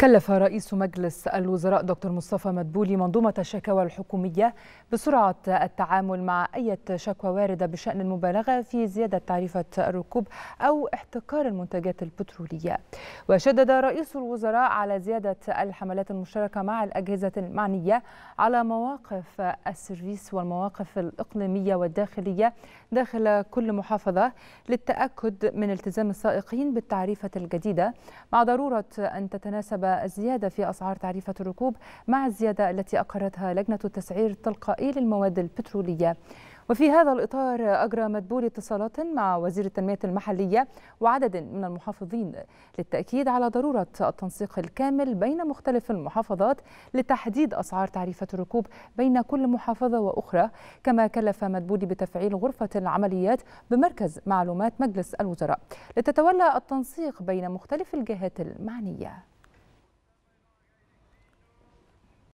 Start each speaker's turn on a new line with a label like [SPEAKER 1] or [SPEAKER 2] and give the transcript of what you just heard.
[SPEAKER 1] كلف رئيس مجلس الوزراء دكتور مصطفى مدبولي منظومة الشكاوى الحكومية بسرعة التعامل مع أي شكوى واردة بشأن المبالغة في زيادة تعريفة الركوب أو احتكار المنتجات البترولية وشدد رئيس الوزراء على زيادة الحملات المشتركة مع الأجهزة المعنية على مواقف السيرفيس والمواقف الإقليمية والداخلية داخل كل محافظة للتأكد من التزام السائقين بالتعريفة الجديدة مع ضرورة أن تتناسب الزيادة في أسعار تعريفة الركوب مع الزيادة التي أقرتها لجنة التسعير التلقائي للمواد البترولية وفي هذا الإطار أجرى مدبول اتصالات مع وزير التنمية المحلية وعدد من المحافظين للتأكيد على ضرورة التنسيق الكامل بين مختلف المحافظات لتحديد أسعار تعريفة الركوب بين كل محافظة وأخرى كما كلف مدبولي بتفعيل غرفة العمليات بمركز معلومات مجلس الوزراء لتتولى التنسيق بين مختلف الجهات المعنية